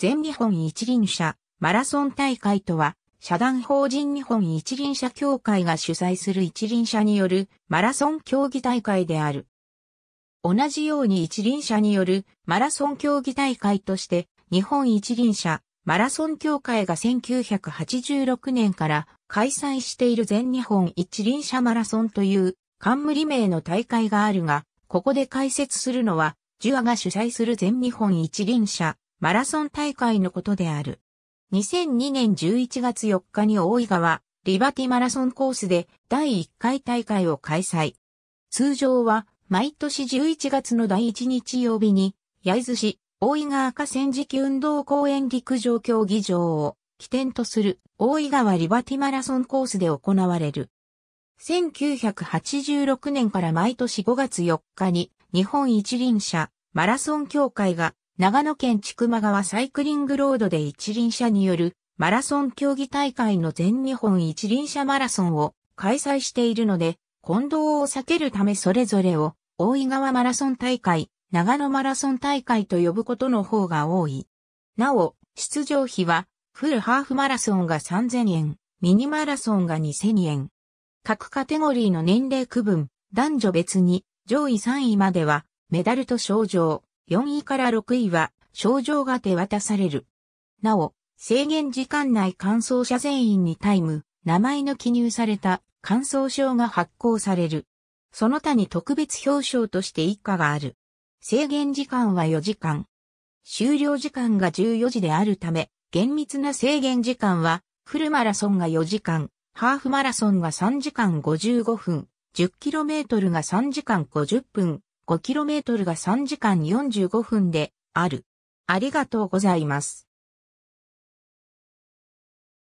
全日本一輪車マラソン大会とは、社団法人日本一輪車協会が主催する一輪車によるマラソン競技大会である。同じように一輪車によるマラソン競技大会として、日本一輪車マラソン協会が1986年から開催している全日本一輪車マラソンという冠名の大会があるが、ここで解説するのは、ジュアが主催する全日本一輪車マラソン大会のことである。2002年11月4日に大井川、リバティマラソンコースで第1回大会を開催。通常は毎年11月の第1日曜日に、焼津市大井川河川敷運動公園陸上競技場を起点とする大井川リバティマラソンコースで行われる。1986年から毎年5月4日に日本一輪車マラソン協会が長野県千曲川サイクリングロードで一輪車によるマラソン競技大会の全日本一輪車マラソンを開催しているので、混同を避けるためそれぞれを大井川マラソン大会、長野マラソン大会と呼ぶことの方が多い。なお、出場費はフルハーフマラソンが3000円、ミニマラソンが2000円。各カテゴリーの年齢区分、男女別に上位3位まではメダルと賞状。4位から6位は賞状が手渡される。なお、制限時間内乾燥者全員にタイム、名前の記入された乾燥症が発行される。その他に特別表彰として一家がある。制限時間は4時間。終了時間が14時であるため、厳密な制限時間は、フルマラソンが4時間、ハーフマラソンが3時間55分、10km が3時間50分、5km が3時間45分である。ありがとうございます。